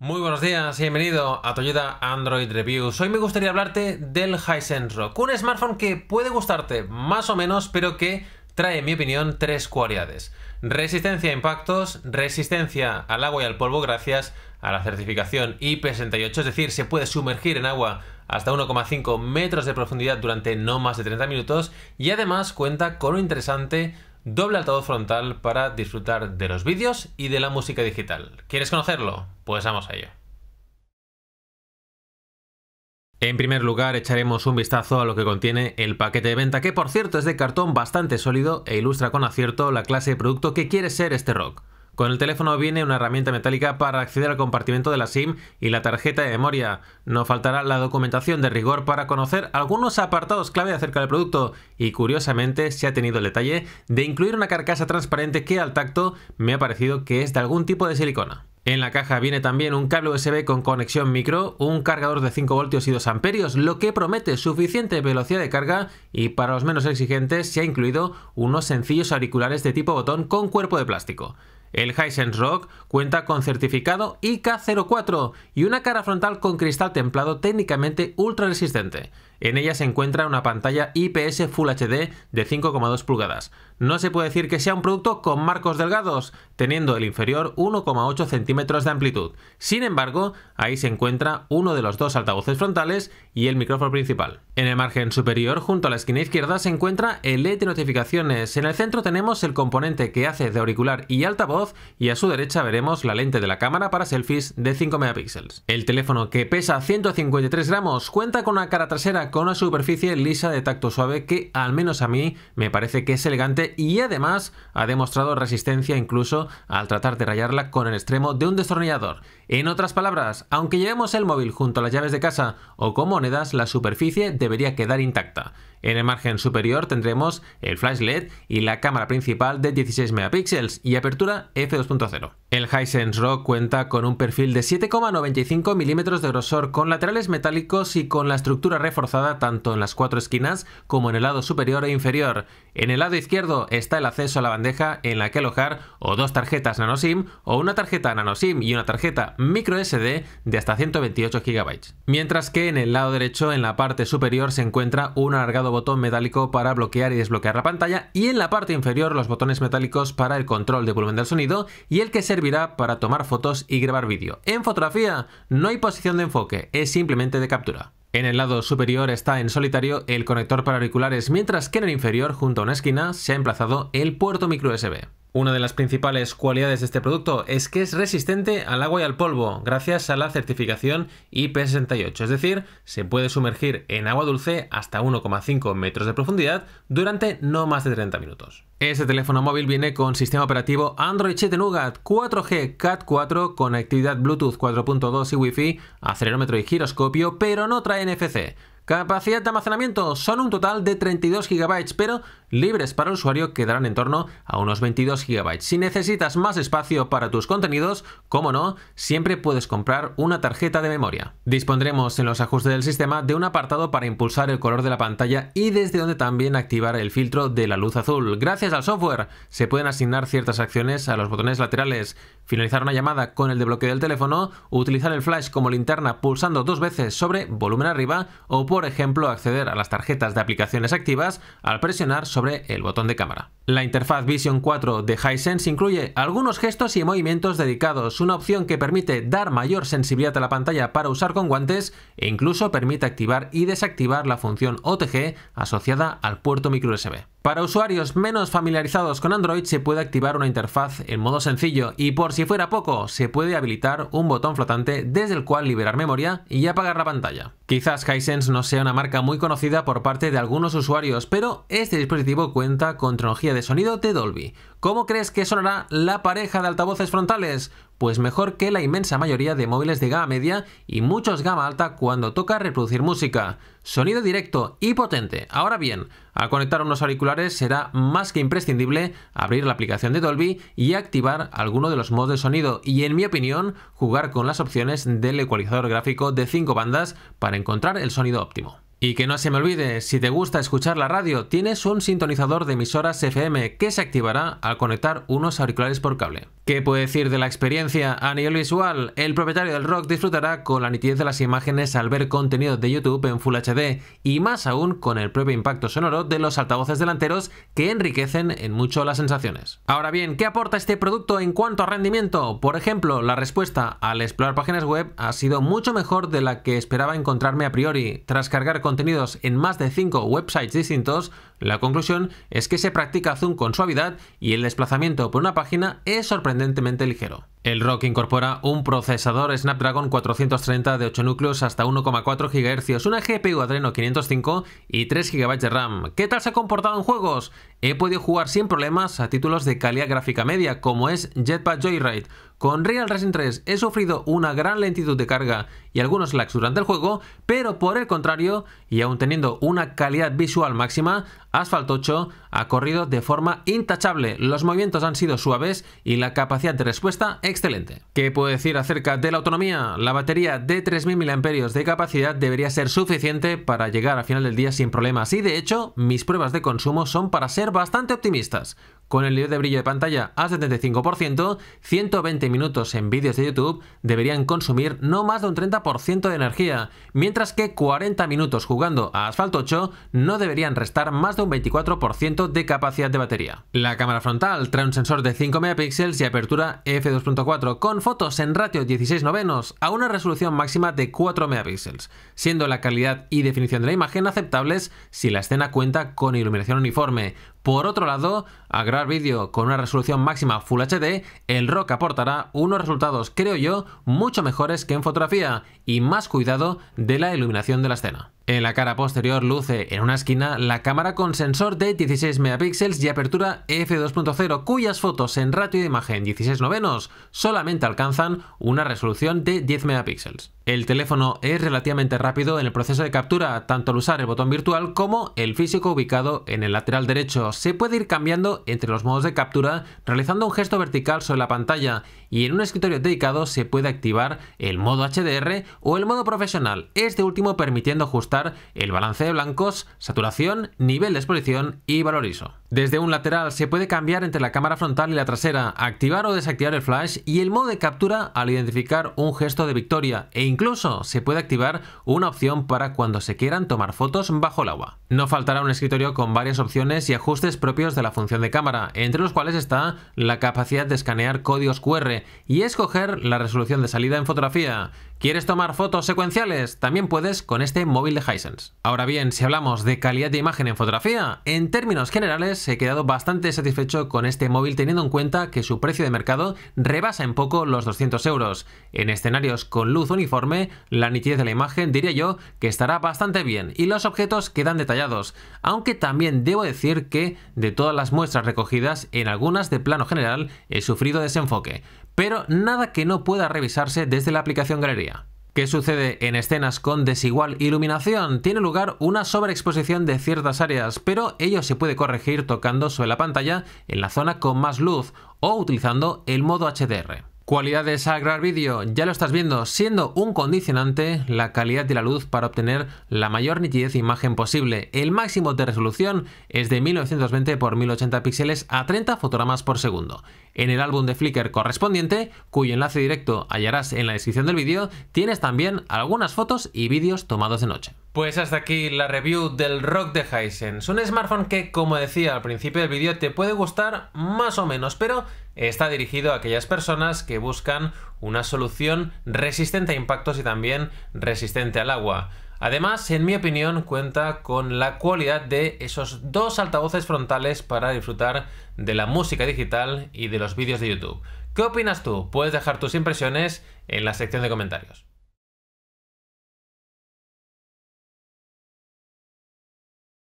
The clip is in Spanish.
Muy buenos días y bienvenido a Toyota Android Reviews. Hoy me gustaría hablarte del Hisense Rock, un smartphone que puede gustarte más o menos, pero que trae, en mi opinión, tres cualidades. Resistencia a impactos, resistencia al agua y al polvo gracias a la certificación IP68, es decir, se puede sumergir en agua hasta 1,5 metros de profundidad durante no más de 30 minutos y además cuenta con un interesante doble altavoz frontal para disfrutar de los vídeos y de la música digital. ¿Quieres conocerlo? Pues vamos a ello. En primer lugar echaremos un vistazo a lo que contiene el paquete de venta, que por cierto es de cartón bastante sólido e ilustra con acierto la clase de producto que quiere ser este rock. Con el teléfono viene una herramienta metálica para acceder al compartimento de la SIM y la tarjeta de memoria. No faltará la documentación de rigor para conocer algunos apartados clave acerca del producto y curiosamente se ha tenido el detalle de incluir una carcasa transparente que al tacto me ha parecido que es de algún tipo de silicona. En la caja viene también un cable USB con conexión micro, un cargador de 5 voltios y 2 amperios, lo que promete suficiente velocidad de carga y para los menos exigentes se ha incluido unos sencillos auriculares de tipo botón con cuerpo de plástico. El Rock cuenta con certificado IK04 y una cara frontal con cristal templado técnicamente ultra resistente. En ella se encuentra una pantalla IPS Full HD de 5,2 pulgadas. No se puede decir que sea un producto con marcos delgados, teniendo el inferior 1,8 centímetros de amplitud. Sin embargo, ahí se encuentra uno de los dos altavoces frontales y el micrófono principal. En el margen superior, junto a la esquina izquierda, se encuentra el LED de notificaciones. En el centro tenemos el componente que hace de auricular y altavoz y a su derecha veremos la lente de la cámara para selfies de 5 megapíxeles. El teléfono que pesa 153 gramos cuenta con una cara trasera con una superficie lisa de tacto suave que al menos a mí me parece que es elegante y además ha demostrado resistencia incluso al tratar de rayarla con el extremo de un destornillador. En otras palabras, aunque llevemos el móvil junto a las llaves de casa o con monedas, la superficie debería quedar intacta. En el margen superior tendremos el flash LED y la cámara principal de 16 megapíxeles y apertura F2.0. El Hisense Rock cuenta con un perfil de 7,95 milímetros de grosor con laterales metálicos y con la estructura reforzada tanto en las cuatro esquinas como en el lado superior e inferior. En el lado izquierdo está el acceso a la bandeja en la que alojar o dos tarjetas nanoSIM o una tarjeta nanoSIM y una tarjeta micro SD de hasta 128 GB. Mientras que en el lado derecho en la parte superior se encuentra un alargado botón metálico para bloquear y desbloquear la pantalla y en la parte inferior los botones metálicos para el control de volumen del sonido y el que servirá para tomar fotos y grabar vídeo. En fotografía no hay posición de enfoque, es simplemente de captura. En el lado superior está en solitario el conector para auriculares, mientras que en el inferior, junto a una esquina, se ha emplazado el puerto micro USB. Una de las principales cualidades de este producto es que es resistente al agua y al polvo gracias a la certificación IP68, es decir, se puede sumergir en agua dulce hasta 1,5 metros de profundidad durante no más de 30 minutos. Este teléfono móvil viene con sistema operativo Android 7 Nougat, 4G Cat 4, conectividad Bluetooth 4.2 y Wi-Fi, acelerómetro y giroscopio, pero no trae NFC. Capacidad de almacenamiento son un total de 32 GB, pero libres para el usuario quedarán en torno a unos 22 GB. Si necesitas más espacio para tus contenidos, como no, siempre puedes comprar una tarjeta de memoria. Dispondremos en los ajustes del sistema de un apartado para impulsar el color de la pantalla y desde donde también activar el filtro de la luz azul. Gracias al software se pueden asignar ciertas acciones a los botones laterales, finalizar una llamada con el desbloqueo del teléfono, utilizar el flash como linterna pulsando dos veces sobre volumen arriba o por ejemplo acceder a las tarjetas de aplicaciones activas al presionar sobre sobre el botón de cámara. La interfaz Vision 4 de Hisense incluye algunos gestos y movimientos dedicados, una opción que permite dar mayor sensibilidad a la pantalla para usar con guantes e incluso permite activar y desactivar la función OTG asociada al puerto micro USB. Para usuarios menos familiarizados con Android se puede activar una interfaz en modo sencillo y por si fuera poco se puede habilitar un botón flotante desde el cual liberar memoria y apagar la pantalla. Quizás Hisense no sea una marca muy conocida por parte de algunos usuarios, pero este dispositivo cuenta con tecnología de sonido de Dolby, ¿Cómo crees que sonará la pareja de altavoces frontales? Pues mejor que la inmensa mayoría de móviles de gama media y muchos gama alta cuando toca reproducir música. Sonido directo y potente. Ahora bien, al conectar unos auriculares será más que imprescindible abrir la aplicación de Dolby y activar alguno de los modos de sonido y en mi opinión jugar con las opciones del ecualizador gráfico de 5 bandas para encontrar el sonido óptimo. Y que no se me olvide, si te gusta escuchar la radio, tienes un sintonizador de emisoras FM que se activará al conectar unos auriculares por cable. ¿Qué puede decir de la experiencia a nivel visual? El propietario del rock disfrutará con la nitidez de las imágenes al ver contenido de YouTube en Full HD y más aún con el propio impacto sonoro de los altavoces delanteros que enriquecen en mucho las sensaciones. Ahora bien, ¿qué aporta este producto en cuanto a rendimiento? Por ejemplo, la respuesta al explorar páginas web ha sido mucho mejor de la que esperaba encontrarme a priori. Tras cargar contenidos en más de 5 websites distintos, la conclusión es que se practica zoom con suavidad y el desplazamiento por una página es sorprendentemente ligero. El Rock incorpora un procesador Snapdragon 430 de 8 núcleos hasta 1,4 GHz, una GPU Adreno 505 y 3 GB de RAM. ¿Qué tal se ha comportado en juegos? He podido jugar sin problemas a títulos de calidad gráfica media como es Jetpack Joyride, con Real Racing 3 he sufrido una gran lentitud de carga y algunos lags durante el juego, pero por el contrario, y aún teniendo una calidad visual máxima, Asphalt 8 ha corrido de forma intachable, los movimientos han sido suaves y la capacidad de respuesta excelente. ¿Qué puedo decir acerca de la autonomía? La batería de 3.000 mAh de capacidad debería ser suficiente para llegar al final del día sin problemas y de hecho mis pruebas de consumo son para ser bastante optimistas con el nivel de brillo de pantalla a 75%, 120 minutos en vídeos de YouTube deberían consumir no más de un 30% de energía, mientras que 40 minutos jugando a Asphalt 8 no deberían restar más de un 24% de capacidad de batería. La cámara frontal trae un sensor de 5 megapíxeles y apertura f2.4 con fotos en ratio 16 novenos a una resolución máxima de 4 megapíxeles, siendo la calidad y definición de la imagen aceptables si la escena cuenta con iluminación uniforme, por otro lado, a grabar vídeo con una resolución máxima Full HD, el Rock aportará unos resultados, creo yo, mucho mejores que en fotografía y más cuidado de la iluminación de la escena. En la cara posterior luce en una esquina la cámara con sensor de 16 megapíxeles y apertura f2.0 cuyas fotos en ratio de imagen 16 novenos solamente alcanzan una resolución de 10 megapíxeles. El teléfono es relativamente rápido en el proceso de captura, tanto al usar el botón virtual como el físico ubicado en el lateral derecho. Se puede ir cambiando entre los modos de captura realizando un gesto vertical sobre la pantalla y en un escritorio dedicado se puede activar el modo HDR o el modo profesional, este último permitiendo ajustar el balance de blancos, saturación, nivel de exposición y valor ISO. Desde un lateral se puede cambiar entre la cámara frontal y la trasera, activar o desactivar el flash y el modo de captura al identificar un gesto de victoria e incluso se puede activar una opción para cuando se quieran tomar fotos bajo el agua. No faltará un escritorio con varias opciones y ajustes propios de la función de cámara, entre los cuales está la capacidad de escanear códigos QR y escoger la resolución de salida en fotografía. ¿Quieres tomar fotos secuenciales? También puedes con este móvil de Ahora bien, si hablamos de calidad de imagen en fotografía, en términos generales he quedado bastante satisfecho con este móvil teniendo en cuenta que su precio de mercado rebasa en poco los 200 euros. En escenarios con luz uniforme, la nitidez de la imagen diría yo que estará bastante bien y los objetos quedan detallados, aunque también debo decir que de todas las muestras recogidas, en algunas de plano general he sufrido desenfoque, pero nada que no pueda revisarse desde la aplicación Galería. ¿Qué sucede en escenas con desigual iluminación, tiene lugar una sobreexposición de ciertas áreas, pero ello se puede corregir tocando sobre la pantalla en la zona con más luz o utilizando el modo HDR de Sagrar vídeo, ya lo estás viendo, siendo un condicionante la calidad de la luz para obtener la mayor nitidez de imagen posible. El máximo de resolución es de 1920 x 1080 píxeles a 30 fotogramas por segundo. En el álbum de Flickr correspondiente, cuyo enlace directo hallarás en la descripción del vídeo, tienes también algunas fotos y vídeos tomados de noche. Pues hasta aquí la review del Rock de Es un smartphone que, como decía al principio del vídeo, te puede gustar más o menos, pero está dirigido a aquellas personas que buscan una solución resistente a impactos y también resistente al agua. Además, en mi opinión, cuenta con la cualidad de esos dos altavoces frontales para disfrutar de la música digital y de los vídeos de YouTube. ¿Qué opinas tú? Puedes dejar tus impresiones en la sección de comentarios.